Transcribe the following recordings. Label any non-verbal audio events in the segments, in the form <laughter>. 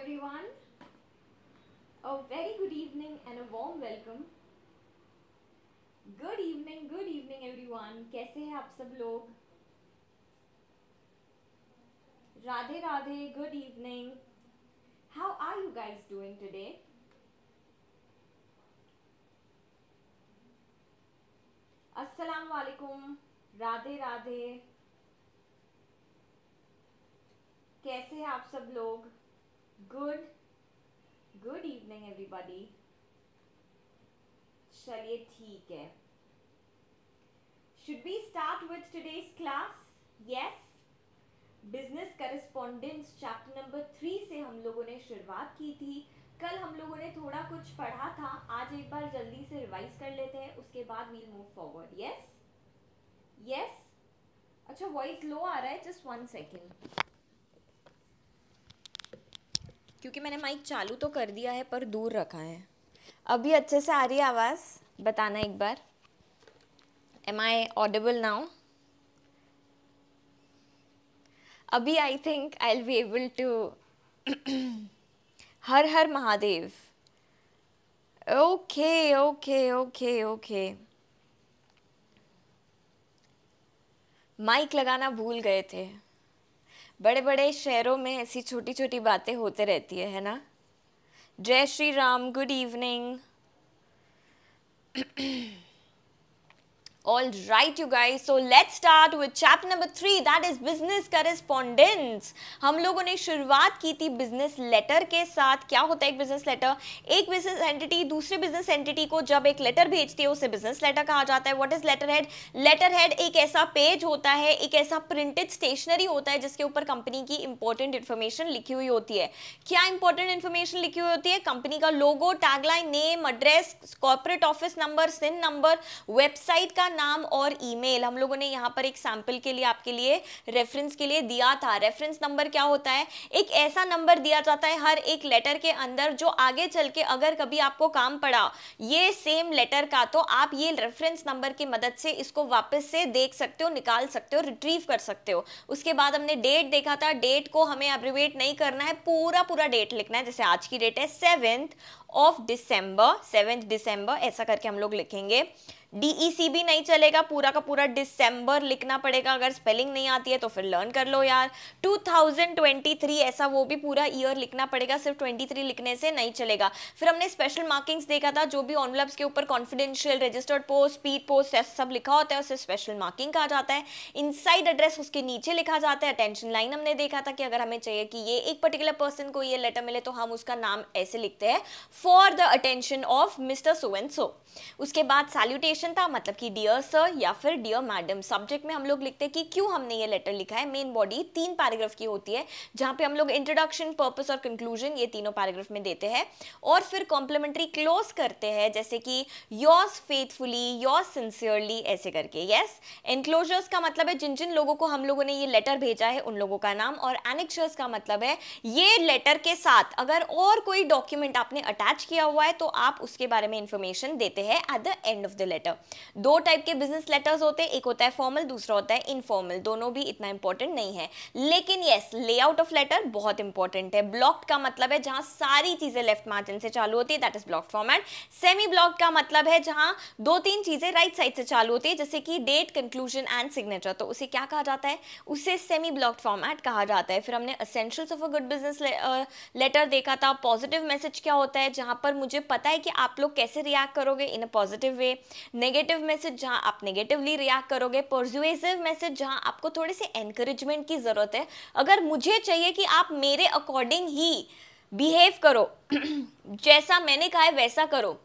everyone. A very good evening and a warm welcome. Good evening, good evening everyone. kaise हैं aap sab log radhe radhe good evening how are you guys doing today assalam वालेकुम radhe radhe कैसे हैं आप सब लोग good good evening everybody चलिए ठीक है should be start with today's class yes business correspondence chapter number three से हम लोगों ने शुरुआत की थी कल हम लोगों ने थोड़ा कुछ पढ़ा था आज एक बार जल्दी से रिवाइज कर लेते हैं उसके बाद we'll move forward yes yes अच्छा वॉइस लो आ रहा है जस्ट वन सेकेंड क्योंकि मैंने माइक चालू तो कर दिया है पर दूर रखा है अभी अच्छे से आ रही है आवाज़ बताना एक बार एम आई ऑडेबल नाउ अभी I think I will be able to हर हर Mahadev okay okay okay okay mic लगाना भूल गए थे बड़े बड़े शहरों में ऐसी छोटी छोटी बातें होते रहती है है ना जय Shri Ram good evening All right, you guys. So let's start with chapter number three. That is business correspondence. हम लोगों ने शुरुआत की थी business letter के साथ क्या होता है एक business letter? एक business entity दूसरे business entity को जब एक letter भेजती है उसे business letter कहा जाता है What is letterhead? Letterhead एक ऐसा पेज होता है एक ऐसा प्रिंटेड स्टेशनरी होता है जिसके ऊपर कंपनी की इंपॉर्टेंट इन्फॉर्मेशन लिखी हुई होती है क्या इंपॉर्टेंट इन्फॉर्मेशन लिखी हुई होती है कंपनी का logo tagline name address corporate office number sin number website का नाम और ईमेल हम लोगों ने यहाँ पर एक सैम्पल के लिए आपके लिए रेफरेंस के लिए दिया था रेफरेंस नंबर क्या होता है एक ऐसा नंबर दिया जाता है हर एक लेटर के अंदर जो आगे चल के अगर कभी आपको काम पड़ा ये सेम लेटर का तो आप ये रेफरेंस नंबर की मदद से इसको वापस से देख सकते हो निकाल सकते हो रिट्रीव कर सकते हो उसके बाद हमने डेट देखा था डेट को हमें अप्रिवेट नहीं करना है पूरा पूरा डेट लिखना है जैसे आज की डेट है seventh of December seventh December ऐसा करके हम लोग लिखेंगे डीईसी भी e नहीं चलेगा पूरा का पूरा डिसम्बर लिखना पड़ेगा अगर स्पेलिंग नहीं आती है तो फिर लर्न कर लो यार 2023 ऐसा वो भी पूरा ईयर लिखना पड़ेगा सिर्फ 23 लिखने से नहीं चलेगा फिर हमने स्पेशल मार्किंग्स देखा था जो भी ऑनवलप्स के ऊपर confidential registered post speed post ऐसा सब लिखा होता है उसे स्पेशल मार्किंग कहा जाता है इन एड्रेस उसके नीचे लिखा जाता है अटेंशन लाइन हमने देखा था कि अगर हमें चाहिए कि ये एक पर्टिकुलर पर्सन को ये लेटर मिले तो हम उसका नाम ऐसे लिखते हैं for the attention of mister so and so उसके बाद सैल्यूटेशन क्वेश्चन था मतलब कि डियर सर या फिर डियर मैडम सब्जेक्ट में हम लोग लिखते हैं कि क्यों हमने ये लेटर लिखा है मेन बॉडी तीन पैराग्राफ की होती है जहाँ पे हम लोग इंट्रोडक्शन पर्पस और कंक्लूजन ये तीनों पैराग्राफ में देते हैं और फिर कॉम्प्लीमेंट्री क्लोज करते हैं जैसे कि योर्स फेथफुली योर्स सिंसियरली ऐसे करके येस एनक्लोजर्स का मतलब है जिन जिन लोगों को हम लोगों ने ये लेटर भेजा है उन लोगों का नाम और एनेक्चर्स का मतलब है ये लेटर के साथ अगर और कोई डॉक्यूमेंट आपने अटैच किया हुआ है तो आप उसके बारे में इंफॉर्मेशन देते हैं at the end of the letter letter दो टाइप के बिजनेस लेटर्स होते हैं एक होता है फॉर्मल दूसरा होता है इनफॉर्मल दोनों भी इतना इंपॉर्टेंट नहीं है लेकिन यस लेआउट ऑफ लेटर बहुत इंपॉर्टेंट है ब्लॉक का मतलब है जहां सारी चीजें लेफ्ट मार्जिन से चालू होती है that is block format semi block का मतलब है जहां दो तीन चीजें राइट साइड से चालू होती है जैसे कि डेट कंक्लूजन एंड सिग्नेचर तो उसे क्या कहा जाता है उसे सेमी ब्लॉक फॉर्मेट कहा जाता है फिर हमने essentials of a good business letter देखा था पॉजिटिव मैसेज क्या होता है जहां पर मुझे पता है कि आप लोग कैसे रिएक्ट करोगे in a positive way negative message जहाँ आप नेगेटिवली रिएक्ट करोगे परजुएसिव मैसेज जहाँ आपको थोड़े से एनकरेजमेंट की ज़रूरत है अगर मुझे चाहिए कि आप मेरे अकॉर्डिंग ही बिहेव करो <clears throat> जैसा मैंने कहा है वैसा करो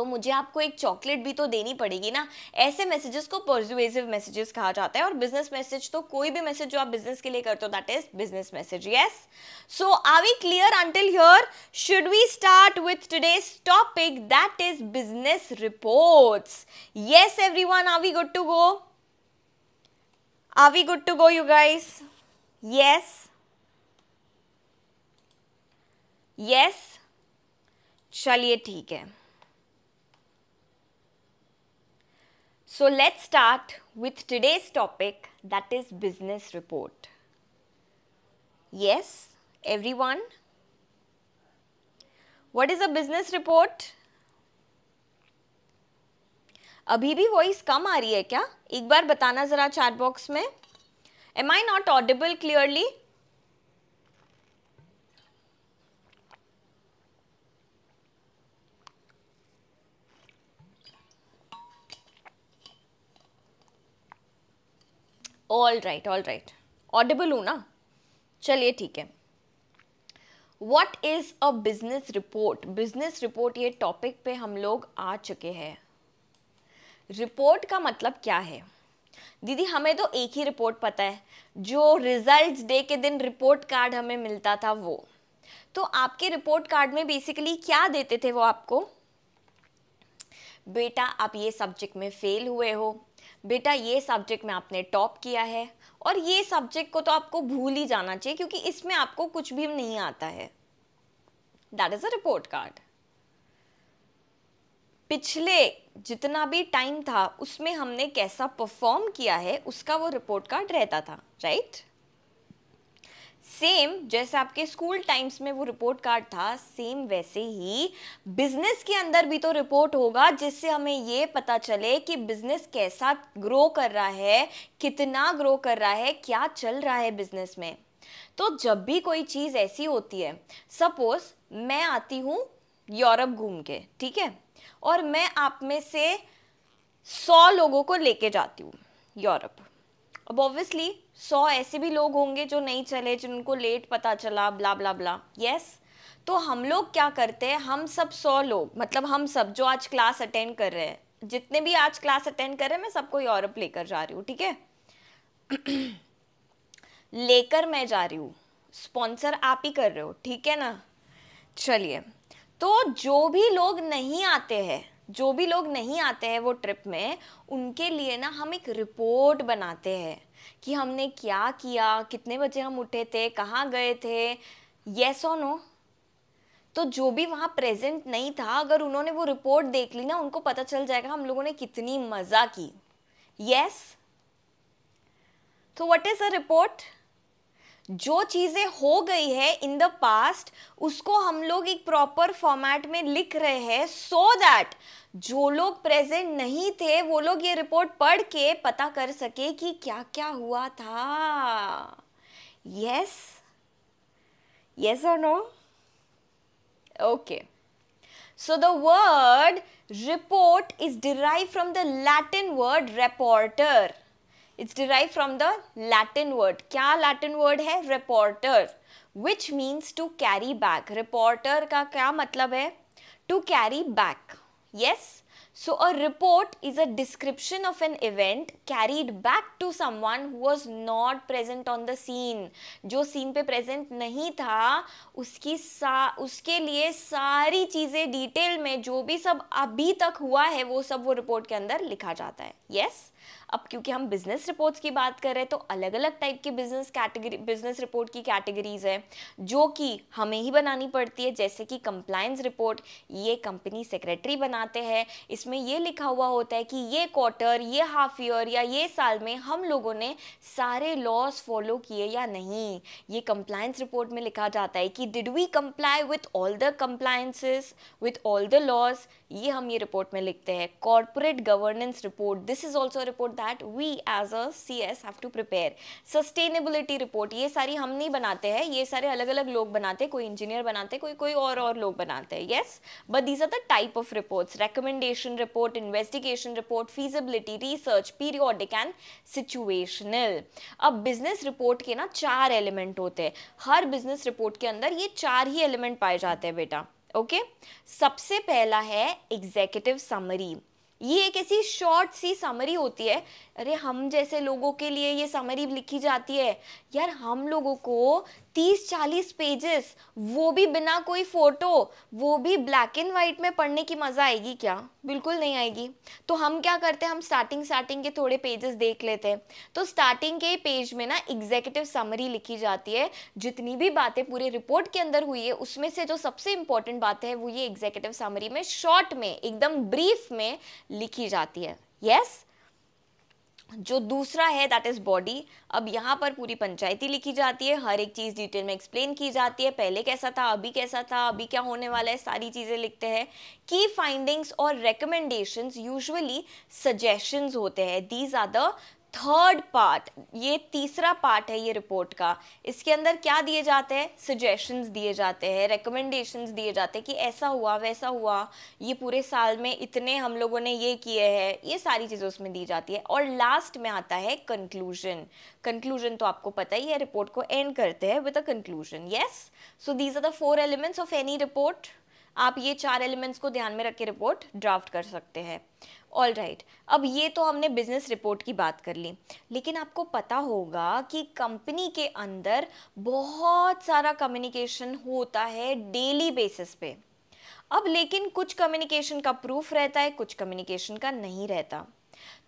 तो मुझे आपको एक चॉकलेट भी तो देनी पड़ेगी ना ऐसे मैसेजेस को परजुएजिव मैसेजेस कहा जाता है और बिजनेस मैसेज तो कोई भी मैसेज जो आप बिजनेस के लिए करते हो that is business message yes so are we clear until here should we start with today's topic that is business reports yes everyone are we good to go are we good to go you guys yes yes चलिए ठीक है So let's start with today's topic that is business report. Yes, everyone. What is a business report? अभी भी voice कम आ रही है क्या एक बार बताना ज़रा चैट बॉक्स में am I not audible clearly all right all right audible हूँ ना चलिए ठीक है what is a business report business report ये टॉपिक पे हम लोग आ चुके हैं रिपोर्ट का मतलब क्या है दीदी हमें तो एक ही रिपोर्ट पता है जो रिजल्ट्स डे के दिन रिपोर्ट कार्ड हमें मिलता था वो तो आपके रिपोर्ट कार्ड में बेसिकली क्या देते थे वो आपको बेटा आप ये सब्जेक्ट में फेल हुए हो बेटा ये सब्जेक्ट में आपने टॉप किया है और ये सब्जेक्ट को तो आपको भूल ही जाना चाहिए क्योंकि इसमें आपको कुछ भी नहीं आता है that is a report card पिछले जितना भी टाइम था उसमें हमने कैसा परफॉर्म किया है उसका वो रिपोर्ट कार्ड रहता था राइट right? सेम जैसे आपके स्कूल टाइम्स में वो रिपोर्ट कार्ड था सेम वैसे ही बिजनेस के अंदर भी तो रिपोर्ट होगा जिससे हमें ये पता चले कि बिजनेस कैसा ग्रो कर रहा है कितना ग्रो कर रहा है क्या चल रहा है बिजनेस में तो जब भी कोई चीज़ ऐसी होती है सपोज मैं आती हूँ यूरोप घूम के ठीक है और मैं आप में से सौ लोगों को लेके जाती हूँ यूरोप अब ऑब्वियसली सौ ऐसे भी लोग होंगे जो नहीं चले जिनको लेट पता चला ब्ला ब्ला ब्ला यस तो हम लोग क्या करते हैं हम सब सौ लोग मतलब हम सब जो आज क्लास अटेंड कर रहे हैं जितने भी आज क्लास अटेंड कर रहे हैं मैं सबको यूरोप लेकर जा रही हूँ ठीक है <clears throat> लेकर मैं जा रही हूँ स्पॉन्सर आप ही कर रहे हो ठीक है ना चलिए तो जो भी लोग नहीं आते हैं जो भी लोग नहीं आते हैं वो ट्रिप में उनके लिए ना हम एक रिपोर्ट बनाते हैं कि हमने क्या किया कितने बजे हम उठे थे कहाँ गए थे येस और नो तो जो भी वहाँ प्रेजेंट नहीं था अगर उन्होंने वो रिपोर्ट देख ली ना उनको पता चल जाएगा हम लोगों ने कितनी मज़ा की येस तो व्हाट इज़ अ रिपोर्ट जो चीज़ें हो गई है इन द पास्ट उसको हम लोग एक प्रॉपर फॉर्मेट में लिख रहे हैं सो so दैट जो लोग प्रेजेंट नहीं थे वो लोग ये रिपोर्ट पढ़ के पता कर सके कि क्या क्या हुआ था यस यस और no okay so the word report is derive from the Latin word reporter it's derive from the Latin word क्या लैटिन वर्ड है reporter which means to carry back reporter का क्या मतलब है to carry back yes so a report is a description of an event carried back to someone who was not present on the scene जो scene पे present नहीं था उसकी सा उसके लिए सारी चीज़ें डिटेल में जो भी सब अभी तक हुआ है वो सब वो रिपोर्ट के अंदर लिखा जाता है यस अब क्योंकि हम बिजनेस रिपोर्ट्स की बात कर रहे हैं तो अलग अलग टाइप की बिजनेस कैटेगरी बिजनेस रिपोर्ट की कैटेगरीज है जो कि हमें ही बनानी पड़ती है जैसे कि कंप्लायंस रिपोर्ट ये कंपनी सेक्रेटरी बनाते हैं इसमें ये लिखा हुआ होता है कि ये क्वार्टर ये हाफ ईयर या ये साल में हम लोगों ने सारे लॉस फॉलो किए या नहीं ये कंप्लायंस रिपोर्ट में लिखा जाता है कि did we comply with all the compliances with all the laws ये हम ये रिपोर्ट में लिखते हैं corporate governance report this is also report that we as a C S have to prepare sustainability report ये सारी हम नहीं बनाते हैं ये सारे अलग अलग लोग बनाते हैं कोई इंजीनियर बनाते हैं कोई कोई और और लोग बनाते हैं yes but these are the type of reports recommendation report investigation report feasibility research periodic and situational अब बिजनेस रिपोर्ट के ना चार एलिमेंट होते हैं हर बिजनेस रिपोर्ट के अंदर ये चार ही एलिमेंट पाए जाते हैं बेटा ओके okay? सबसे पहला है एग्जेक्यूटिव समरी ये एक ऐसी शॉर्ट सी समरी होती है अरे हम जैसे लोगों के लिए ये समरी लिखी जाती है यार हम लोगों को तीस चालीस पेजेस वो भी बिना कोई फ़ोटो वो भी ब्लैक एंड वाइट में पढ़ने की मज़ा आएगी क्या बिल्कुल नहीं आएगी तो हम क्या करते हैं हम स्टार्टिंग स्टार्टिंग के थोड़े पेजेस देख लेते हैं तो स्टार्टिंग के पेज में ना एग्जीक्यूटिव समरी लिखी जाती है जितनी भी बातें पूरे रिपोर्ट के अंदर हुई है उसमें से जो सबसे इंपॉर्टेंट बातें हैं वो ये एग्जीक्यूटिव समरी में शॉर्ट में एकदम ब्रीफ में लिखी जाती है यस yes? जो दूसरा है दैट इज़ बॉडी अब यहाँ पर पूरी पंचायती लिखी जाती है हर एक चीज़ डिटेल में एक्सप्लेन की जाती है पहले कैसा था अभी कैसा था अभी क्या होने वाला है सारी चीज़ें लिखते हैं की फाइंडिंग्स और रिकमेंडेशंस यूजुअली सजेशंस होते हैं these are the third part ये तीसरा पार्ट है ये रिपोर्ट का इसके अंदर क्या दिए जाते हैं सजेशंस दिए जाते हैं रिकमेंडेशंस दिए जाते हैं कि ऐसा हुआ वैसा हुआ ये पूरे साल में इतने हम लोगों ने ये किए हैं ये सारी चीज़ें उसमें दी जाती है और लास्ट में आता है कंक्लूजन कंक्लूजन तो आपको पता ही है रिपोर्ट को एंड करते हैं with a conclusion yes so these are the four elements of any report आप ये चार एलिमेंट्स को ध्यान में रख के रिपोर्ट ड्राफ्ट कर सकते हैं ऑल राइट right. अब ये तो हमने बिजनेस रिपोर्ट की बात कर ली लेकिन आपको पता होगा कि कंपनी के अंदर बहुत सारा कम्युनिकेशन होता है डेली बेसिस पे अब लेकिन कुछ कम्युनिकेशन का प्रूफ रहता है कुछ कम्युनिकेशन का नहीं रहता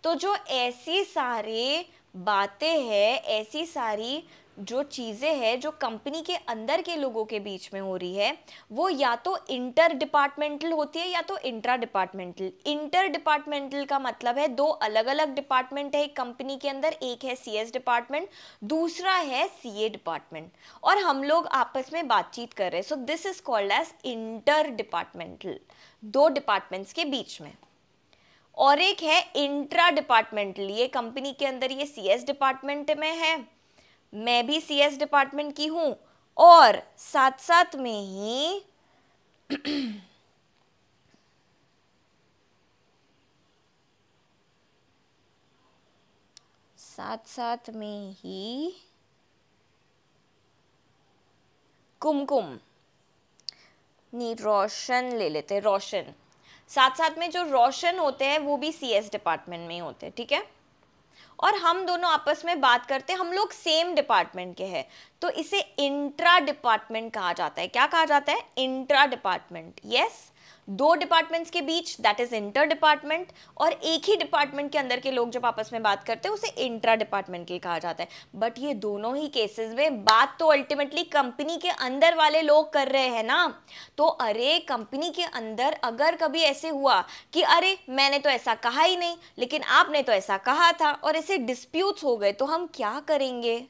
तो जो ऐसी सारे बातें हैं ऐसी सारी जो चीज़ें हैं जो कंपनी के अंदर के लोगों के बीच में हो रही है वो या तो इंटर डिपार्टमेंटल होती है या तो इंट्रा डिपार्टमेंटल इंटर डिपार्टमेंटल का मतलब है दो अलग अलग डिपार्टमेंट है कंपनी के अंदर एक है एस डिपार्टमेंट दूसरा है ए डिपार्टमेंट और हम लोग आपस में बातचीत कर रहे हैं so this is called as inter departmental दो डिपार्टमेंट्स के बीच में और एक है इंट्रा डिपार्टमेंटल ये कंपनी के अंदर ये एस डिपार्टमेंट में है मैं भी सीएस डिपार्टमेंट की हूँ और साथ साथ में ही साथ साथ में ही कुमकुम नहीं रोशन ले लेते रोशन साथ साथ में जो रोशन होते हैं वो भी सीएस डिपार्टमेंट में होते हैं ठीक है और हम दोनों आपस में बात करते हैं हम लोग सेम डिपार्टमेंट के हैं तो इसे इंट्रा डिपार्टमेंट कहा जाता है क्या कहा जाता है इंट्रा डिपार्टमेंट यस दो डिपार्टमेंट्स के बीच दैट इज इंटर डिपार्टमेंट और एक ही डिपार्टमेंट के अंदर के लोग जब आपस में बात करते हैं उसे इंट्रा डिपार्टमेंटल कहा जाता है बट ये दोनों ही केसेस में बात तो अल्टीमेटली कंपनी के अंदर वाले लोग कर रहे हैं ना तो अरे कंपनी के अंदर अगर कभी ऐसे हुआ कि अरे मैंने तो ऐसा कहा ही नहीं लेकिन आपने तो ऐसा कहा था और ऐसे डिस्प्यूट्स हो गए तो हम क्या करेंगे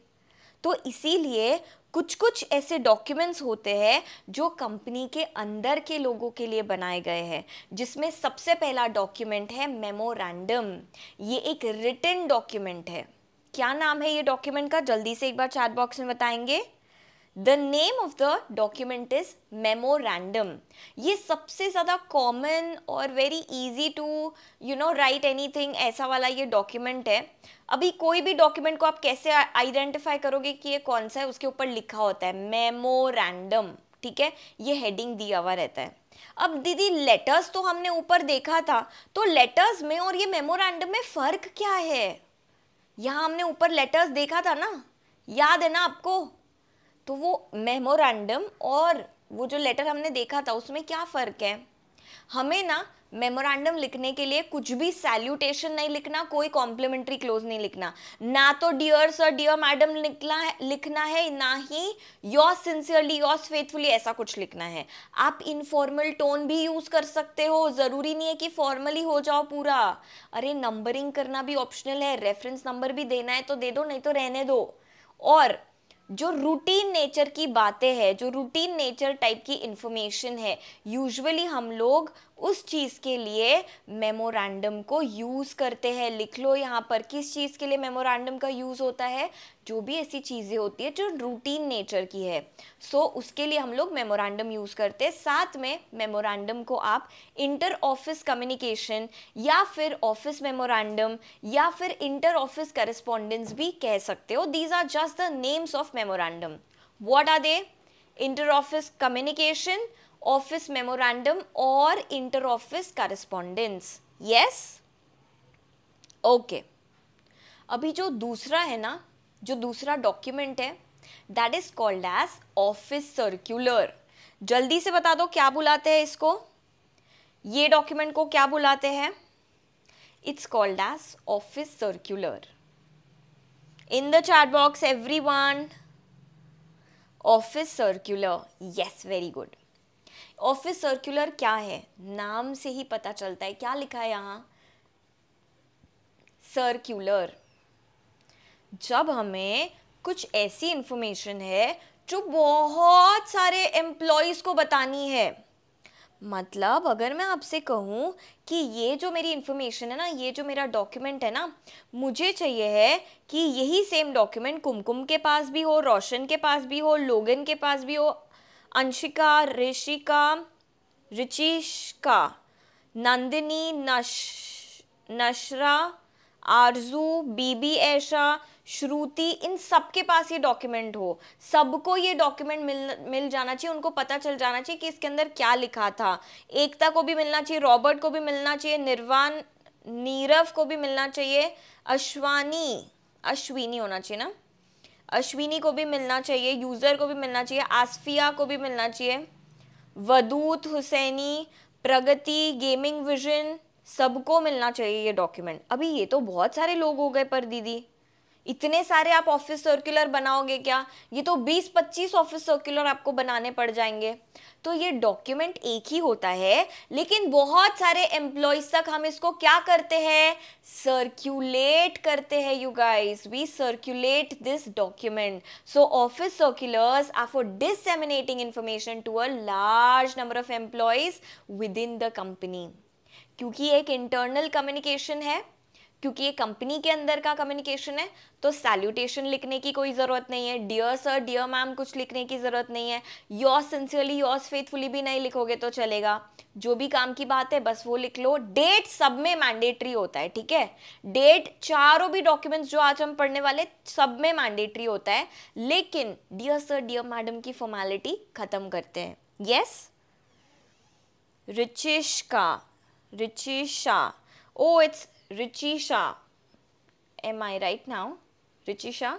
तो इसीलिए कुछ कुछ ऐसे डॉक्यूमेंट्स होते हैं जो कंपनी के अंदर के लोगों के लिए बनाए गए हैं जिसमें सबसे पहला डॉक्यूमेंट है मेमोरेंडम ये एक रिटर्न डॉक्यूमेंट है क्या नाम है ये डॉक्यूमेंट का जल्दी से एक बार चैट बॉक्स में बताएंगे the name of the document is memorandum ये सबसे ज़्यादा कॉमन और very easy to you know write anything ऐसा वाला ये डॉक्यूमेंट है अभी कोई भी डॉक्यूमेंट को आप कैसे आइडेंटिफाई करोगे कि ये कौन सा है उसके ऊपर लिखा होता है मेमोरेंडम ठीक है ये हेडिंग दिया हुआ रहता है अब दीदी लेटर्स तो हमने ऊपर देखा था तो लेटर्स में और ये मेमोरेंडम में फ़र्क क्या है यहाँ हमने ऊपर लेटर्स देखा था ना याद है ना आपको तो वो मेमोरेंडम और वो जो लेटर हमने देखा था उसमें क्या फ़र्क है हमें ना मेमोरेंडम लिखने के लिए कुछ भी सैल्यूटेशन नहीं लिखना कोई कॉम्प्लीमेंट्री क्लोज नहीं लिखना ना तो डियर सर डियर मैडम लिखना है लिखना है ना ही योर सिंसियरली योर फेथफुली ऐसा कुछ लिखना है आप इनफॉर्मल टोन भी यूज़ कर सकते हो ज़रूरी नहीं है कि फॉर्मली हो जाओ पूरा अरे नंबरिंग करना भी ऑप्शनल है रेफरेंस नंबर भी देना है तो दे दो नहीं तो रहने दो और जो रूटीन नेचर की बातें हैं जो रूटीन नेचर टाइप की इंफॉर्मेशन है यूजुअली हम लोग उस चीज़ के लिए मेमोरेंडम को यूज़ करते हैं लिख लो यहाँ पर किस चीज़ के लिए मेमोरेंडम का यूज़ होता है जो भी ऐसी चीज़ें होती है जो रूटीन नेचर की है सो so, उसके लिए हम लोग मेमोरेंडम यूज़ करते हैं साथ में मेमोरेंडम को आप इंटर ऑफिस कम्युनिकेशन या फिर ऑफिस मेमोरेंडम या फिर इंटर ऑफिस करस्पॉन्डेंस भी कह सकते हो these are just the names of memorandum what are they inter office communication office memorandum और inter office correspondence yes okay अभी जो दूसरा है ना जो दूसरा डॉक्यूमेंट है that is called as office circular जल्दी से बता दो क्या बुलाते हैं इसको ये डॉक्यूमेंट को क्या बुलाते हैं it's called as office circular the the box everyone office circular yes very good office circular क्या है नाम से ही पता चलता है क्या लिखा है यहां सर्क्यूलर जब हमें कुछ ऐसी इंफॉर्मेशन है जो बहुत सारे एम्प्लॉयज़ को बतानी है मतलब अगर मैं आपसे कहूँ कि ये जो मेरी इन्फॉर्मेशन है ना ये जो मेरा डॉक्यूमेंट है ना मुझे चाहिए है कि यही सेम डॉक्यूमेंट कुमकुम के पास भी हो रोशन के पास भी हो लोगन के पास भी हो अंशिका ऋषिका रिचिश का नंदिनी नश नशरा आरजू बीबी ऐशा श्रुति इन सबके पास ये डॉक्यूमेंट हो सबको ये डॉक्यूमेंट मिल मिल जाना चाहिए उनको पता चल जाना चाहिए कि इसके अंदर क्या लिखा था एकता को भी मिलना चाहिए रॉबर्ट को भी मिलना चाहिए निर्वाण नीरव को भी मिलना चाहिए अश्वानी अश्विनी होना चाहिए ना अश्विनी को भी मिलना चाहिए यूज़र को भी मिलना चाहिए आसफिया को भी मिलना चाहिए वदूत हुसैनी प्रगति गेमिंग विजन सबको मिलना चाहिए ये डॉक्यूमेंट अभी ये तो बहुत सारे लोग हो गए पर दीदी इतने सारे आप ऑफिस सर्कुलर बनाओगे क्या ये तो 20-25 ऑफिस सर्कुलर आपको बनाने पड़ जाएंगे तो ये डॉक्यूमेंट एक ही होता है लेकिन बहुत सारे एम्प्लॉयज तक हम इसको क्या करते हैं सर्क्यूलेट करते हैं you guys we circulate this document so office circulars are for disseminating information to a large number of employees within the company क्योंकि एक इंटरनल कम्युनिकेशन है क्योंकि ये कंपनी के अंदर का कम्युनिकेशन है तो सैल्यूटेशन लिखने की कोई ज़रूरत नहीं है डियर सर डियर मैम कुछ लिखने की ज़रूरत नहीं है योर सिंसियरली योर फेथफुली भी नहीं लिखोगे तो चलेगा जो भी काम की बात है बस वो लिख लो डेट सब में मैंडेटरी होता है ठीक है डेट चारों भी डॉक्यूमेंट्स जो आज हम पढ़ने वाले सब में मैंडेटरी होता है लेकिन डियर सर डियर मैडम की फॉर्मेलिटी ख़त्म करते हैं यस yes? रिचिश का Richisha. Oh, it's Richisha. Am I right now? Richisha? Shah?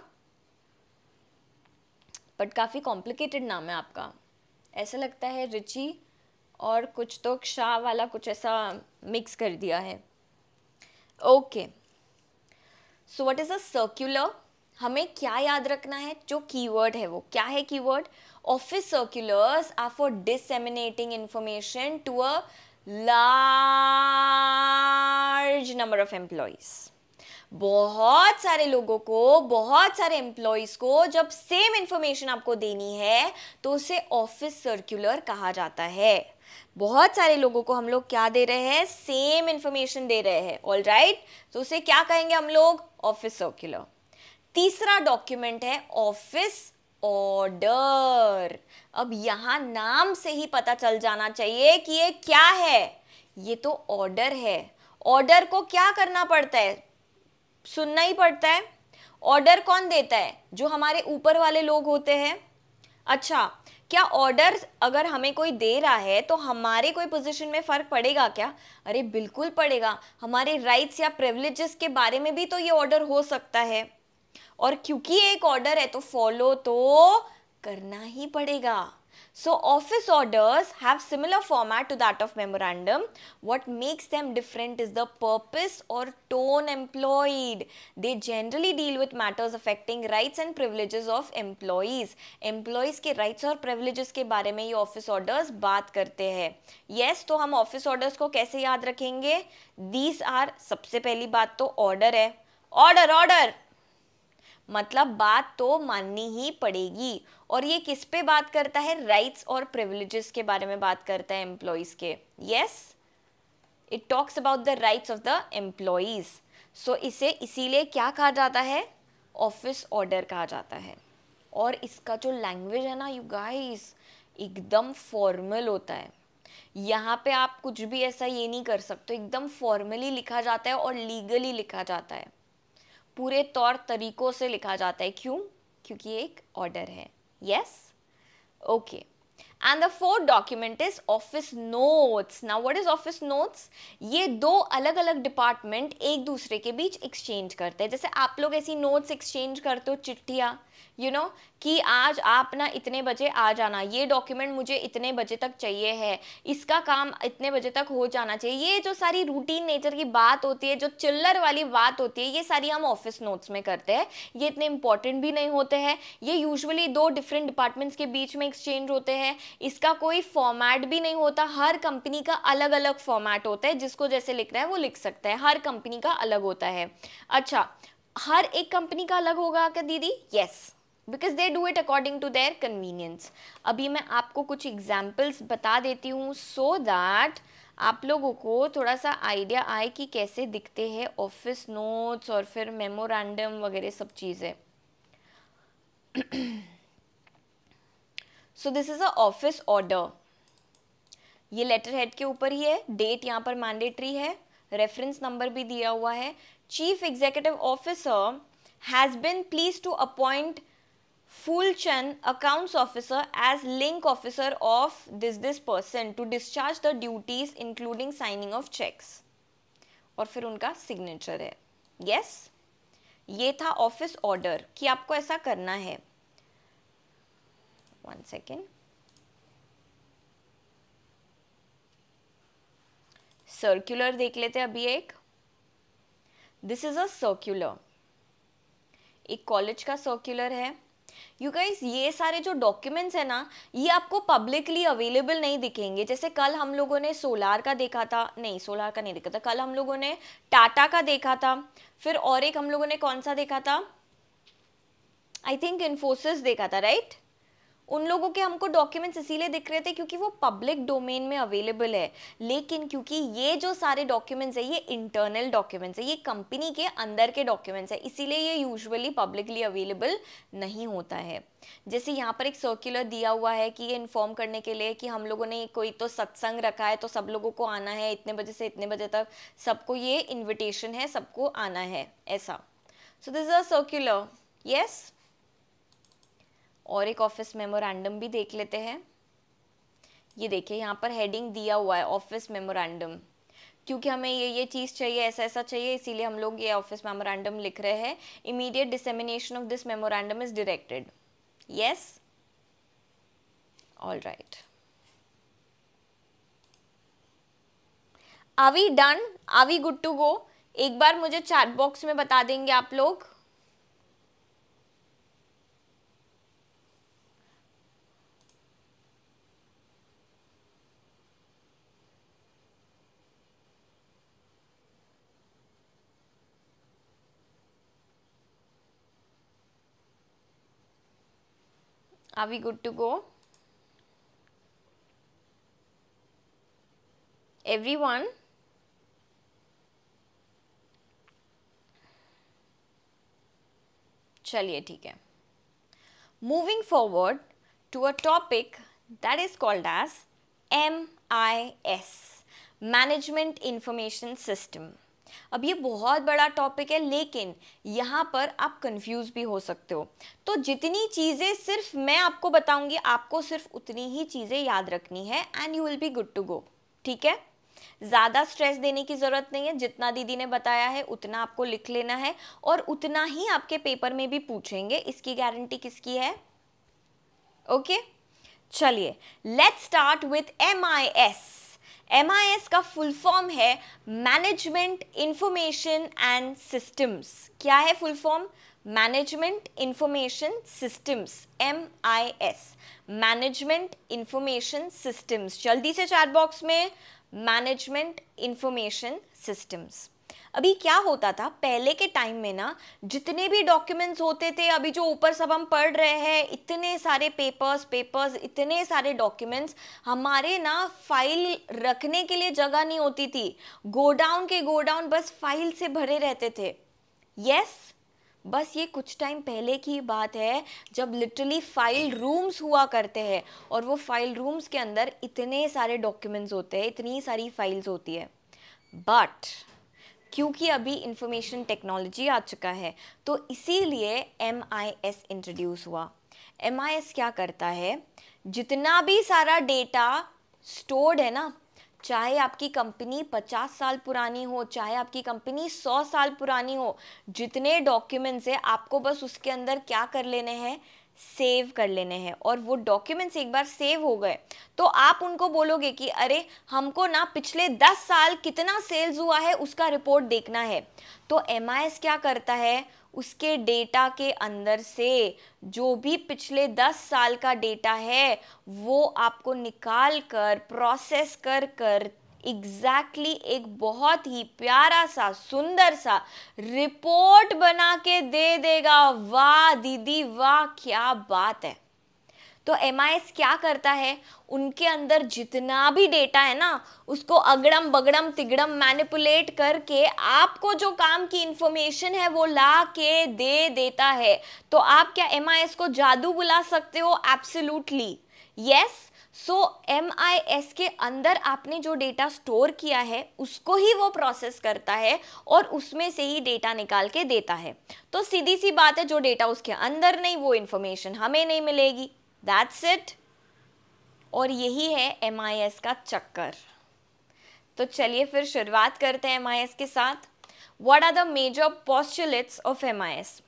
But काफ़ी कॉम्प्लिकेटेड नाम है आपका ऐसा लगता है रिची और कुछ तो शाह वाला कुछ ऐसा मिक्स कर दिया है okay so what is a circular हमें क्या याद रखना है जो कीवर्ड है वो क्या है keyword office circulars are for disseminating information to a large number of employees बहुत सारे लोगों को बहुत सारे एम्प्लॉयज़ को जब सेम इंफॉर्मेशन आपको देनी है तो उसे ऑफिस सर्कुलर कहा जाता है बहुत सारे लोगों को हम लोग क्या दे रहे हैं सेम इंफॉर्मेशन दे रहे हैं ऑल राइट तो उसे क्या कहेंगे हम लोग ऑफिस सर्कुलर तीसरा डॉक्यूमेंट है ऑफिस ऑर्डर अब यहाँ नाम से ही पता चल जाना चाहिए कि ये क्या है ये तो ऑर्डर है ऑर्डर को क्या करना पड़ता है सुनना ही पड़ता है ऑर्डर कौन देता है जो हमारे ऊपर वाले लोग होते हैं अच्छा क्या ऑर्डर अगर हमें कोई दे रहा है तो हमारे कोई पोजीशन में फ़र्क पड़ेगा क्या अरे बिल्कुल पड़ेगा हमारे राइट्स या प्रिवलेजेस के बारे में भी तो ये ऑर्डर हो सकता है और क्योंकि एक ऑर्डर है तो फॉलो तो करना ही पड़ेगा so office orders have similar format to that of memorandum what makes them different is the purpose और tone employed they generally deal with matters affecting rights and privilege of employees employees के rights और privilege के बारे में ये office orders बात करते हैं येस yes, तो हम ऑफिस ऑर्डर्स को कैसे याद रखेंगे दीज आर सबसे पहली बात तो ऑर्डर है ऑर्डर ऑर्डर मतलब बात तो माननी ही पड़ेगी और ये किस पे बात करता है राइट्स और प्रिविलेजेस के बारे में बात करता है एम्प्लॉयज़ के yes it talks about the rights of the employees so इसे इसीलिए क्या कहा जाता है ऑफिस ऑर्डर कहा जाता है और इसका जो लैंग्वेज है ना यू गाइस एकदम फॉर्मल होता है यहाँ पे आप कुछ भी ऐसा ये नहीं कर सकते एकदम फॉर्मली लिखा जाता है और लीगली लिखा जाता है पूरे तौर तरीक़ों से लिखा जाता है क्यों क्योंकि एक ऑर्डर है yes okay and the fourth document is office notes now what is office notes ये दो अलग अलग डिपार्टमेंट एक दूसरे के बीच एक्सचेंज करते हैं जैसे आप लोग ऐसी नोट्स एक्सचेंज करते हो चिट्ठियाँ यू नो कि आज आप ना इतने बजे आ जाना ये डॉक्यूमेंट मुझे इतने बजे तक चाहिए है इसका काम इतने बजे तक हो जाना चाहिए ये जो सारी रूटीन नेचर की बात होती है जो चिल्लर वाली बात होती है ये सारी हम ऑफिस नोट्स में करते हैं ये इतने इंपॉर्टेंट भी नहीं होते हैं ये यूजुअली दो डिफरेंट डिपार्टमेंट्स के बीच में एक्सचेंज होते हैं इसका कोई फॉर्मेट भी नहीं होता हर कंपनी का अलग अलग फॉर्मेट होता है जिसको जैसे लिखना है वो लिख सकता है हर कंपनी का अलग होता है अच्छा हर एक कंपनी का अलग होगा क्या दीदी yes because they do it according to their convenience अभी मैं आपको कुछ एग्जाम्पल्स बता देती हूँ सो दैट आप लोगों को थोड़ा सा आइडिया आए कि कैसे दिखते हैं ऑफिस नोट्स और फिर मेमोरेंडम वगैरह सब चीज़ें so this is a office order ये लेटर हेड के ऊपर ही है डेट यहाँ पर मैंडेटरी है रेफरेंस नंबर भी दिया हुआ है chief executive officer has been please to appoint Fool Chen, accounts officer, as link officer of this this person to discharge the duties including signing of checks. और फिर उनका सिग्नेचर है yes yes? ये था ऑफिस ऑर्डर कि आपको ऐसा करना है वन सेकेंड सर्क्यूलर देख लेते अभी एक दिस इज अ सर्क्यूलर एक कॉलेज का सर्क्यूलर है यू गाइस ये सारे जो डॉक्यूमेंट्स हैं ना ये आपको पब्लिकली अवेलेबल नहीं दिखेंगे जैसे कल हम लोगों ने सोलार का देखा था नहीं सोलार का नहीं देखा था कल हम लोगों ने टाटा का देखा था फिर और एक हम लोगों ने कौन सा देखा था आई थिंक इन्फोसिस देखा था राइट right? उन लोगों के हमको डॉक्यूमेंट्स इसीलिए दिख रहे थे क्योंकि वो पब्लिक डोमेन में अवेलेबल है लेकिन क्योंकि ये जो सारे डॉक्यूमेंट्स है ये इंटरनल डॉक्यूमेंट्स है ये कंपनी के अंदर के डॉक्यूमेंट्स है इसीलिए ये यूजुअली पब्लिकली अवेलेबल नहीं होता है जैसे यहाँ पर एक सर्कुलर दिया हुआ है कि ये इन्फॉर्म करने के लिए कि हम लोगों ने कोई तो सत्संग रखा है तो सब लोगों को आना है इतने बजे से इतने बजे तक सबको ये इन्विटेशन है सबको आना है ऐसा so this a circular yes और एक ऑफिस मेमोरेंडम भी देख लेते हैं ये देखिए यहाँ पर हेडिंग दिया हुआ है ऑफिस मेमोरेंडम क्योंकि हमें ये ये चीज़ चाहिए ऐसा ऐसा चाहिए इसीलिए हम लोग ये ऑफिस मेमोरेंडम लिख रहे हैं immediate dissemination of this memorandum is directed yes all right are we done are we good to go एक बार मुझे चैट बॉक्स में बता देंगे आप लोग are we good to go everyone chaliye theek hai moving forward to a topic that is called as mis management information system अब ये बहुत बड़ा टॉपिक है लेकिन यहाँ पर आप कंफ्यूज भी हो सकते हो तो जितनी चीज़ें सिर्फ मैं आपको बताऊंगी आपको सिर्फ उतनी ही चीज़ें याद रखनी है and you will be good to go ठीक है ज़्यादा स्ट्रेस देने की ज़रूरत नहीं है जितना दीदी ने बताया है उतना आपको लिख लेना है और उतना ही आपके पेपर में भी पूछेंगे इसकी गारंटी किसकी है ओके चलिए let's start with M I S M का फुल फॉर्म है मैनेजमेंट इंफॉर्मेशन एंड सिस्टम्स क्या है full form management information systems M I S management information systems जल्दी से चैट बॉक्स में मैनेजमेंट इंफॉर्मेशन सिस्टम्स अभी क्या होता था पहले के टाइम में ना जितने भी डॉक्यूमेंट्स होते थे अभी जो ऊपर सब हम पढ़ रहे हैं इतने सारे पेपर्स पेपर्स इतने सारे डॉक्यूमेंट्स हमारे ना फाइल रखने के लिए जगह नहीं होती थी गोडाउन के गोडाउन बस फाइल से भरे रहते थे यस बस ये कुछ टाइम पहले की बात है जब लिटरली फाइल रूम्स हुआ करते हैं और वो फाइल रूम्स के अंदर इतने सारे डॉक्यूमेंट्स होते हैं इतनी सारी फाइल्स होती है बट क्योंकि अभी इंफॉर्मेशन टेक्नोलॉजी आ चुका है तो इसीलिए एम आई एस इंट्रोड्यूस हुआ एम आई एस क्या करता है जितना भी सारा डेटा स्टोर्ड है ना चाहे आपकी कंपनी 50 साल पुरानी हो चाहे आपकी कंपनी 100 साल पुरानी हो जितने डॉक्यूमेंट्स है आपको बस उसके अंदर क्या कर लेने हैं सेव कर लेने हैं और वो डॉक्यूमेंट्स एक बार सेव हो गए तो आप उनको बोलोगे कि अरे हमको ना पिछले दस साल कितना सेल्स हुआ है उसका रिपोर्ट देखना है तो एम क्या करता है उसके डेटा के अंदर से जो भी पिछले दस साल का डेटा है वो आपको निकाल कर प्रोसेस कर कर एग्जैक्टली exactly एक बहुत ही प्यारा सा सुंदर सा रिपोर्ट बना के दे देगा वाह दीदी वाह क्या बात है तो एम क्या करता है उनके अंदर जितना भी डेटा है ना उसको अगड़म बगड़म तिगड़म मैनिपुलेट करके आपको जो काम की इंफॉर्मेशन है वो ला के दे देता है तो आप क्या एम को जादू बुला सकते हो absolutely yes yes, so M I S के अंदर आपने जो डेटा स्टोर किया है उसको ही वो प्रोसेस करता है और उसमें से ही डेटा निकाल के देता है तो सीधी सी बात है जो डेटा उसके अंदर नहीं वो इन्फॉर्मेशन हमें नहीं मिलेगी दैट्स इट और यही है एम आई एस का चक्कर तो चलिए फिर शुरुआत करते हैं एम आई एस के साथ the major the of M I S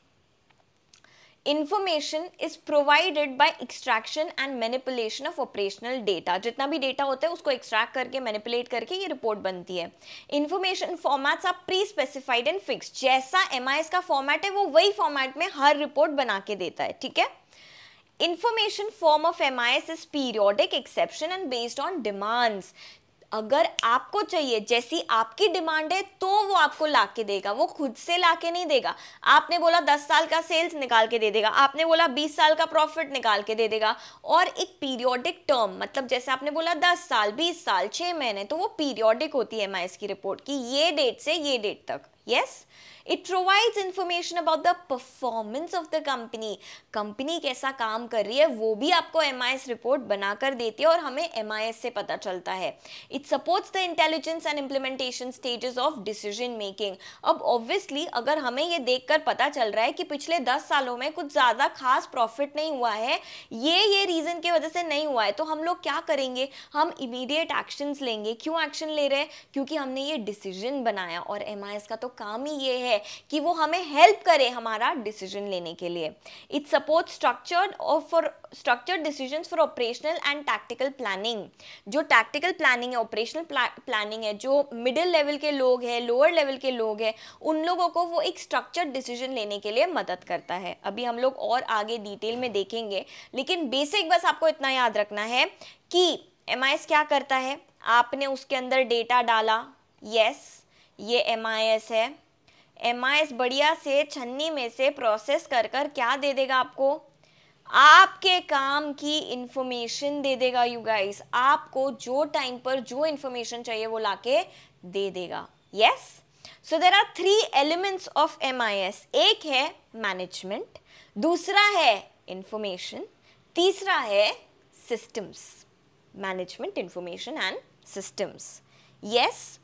information is provided by extraction and manipulation of operational data जितना भी डेटा होता है उसको एक्सट्रैक्ट करके मैनिपुलेट करके ये रिपोर्ट बनती है information formats are pre specified and fix जैसा एम का फॉर्मेट है वो वही फॉर्मेट में हर रिपोर्ट बना के देता है ठीक है form of M I S is periodic exception and based on demands अगर आपको चाहिए जैसी आपकी डिमांड है तो वो आपको ला के देगा वो खुद से ला के नहीं देगा आपने बोला दस साल का सेल्स निकाल के दे देगा आपने बोला बीस साल का प्रॉफिट निकाल के दे देगा और एक पीरियोडिक टर्म मतलब जैसे आपने बोला दस साल बीस साल छः महीने तो वो पीरियोडिक होती है एम की रिपोर्ट की ये डेट से ये डेट तक yes yes? It provides information about the performance of the company company कैसा काम कर रही है वो भी आपको एम रिपोर्ट बनाकर देती है और हमें एम से पता चलता है it supports the intelligence and implementation stages of decision making अब ऑब्वियसली अगर हमें ये कर पता चल रहा है कि पिछले दस सालों में कुछ ज़्यादा खास प्रॉफिट नहीं हुआ है ये ये रीज़न की वजह से नहीं हुआ है तो हम लोग क्या करेंगे हम इमीडिएट एक्शंस लेंगे क्यों एक्शन ले रहे हैं क्योंकि हमने ये डिसीजन बनाया और एम का तो काम ही ये है है कि वो हमें हेल्प करे हमारा डिसीजन लेने के लिए इट सपोर्ट स्ट्रक्चर्ड और for structured decision for operational and tactical planning जो टैक्टिकल प्लानिंग है ऑपरेशनल प्लानिंग है जो मिडिल लेवल के लोग हैं लोअर लेवल के लोग हैं उन लोगों को वो एक स्ट्रक्चर्ड डिसीजन लेने के लिए मदद करता है अभी हम लोग और आगे डिटेल में देखेंगे लेकिन बेसिक बस आपको इतना याद रखना है कि एम क्या करता है आपने उसके अंदर डेटा डाला यस yes, ये एम है एम बढ़िया से छन्नी में से प्रोसेस कर कर क्या दे देगा आपको आपके काम की इन्फॉर्मेशन दे देगा यू गाइस आपको जो टाइम पर जो इन्फॉर्मेशन चाहिए वो लाके दे देगा yes so there are three elements of M एक है मैनेजमेंट दूसरा है इंफॉर्मेशन तीसरा है systems management information and systems yes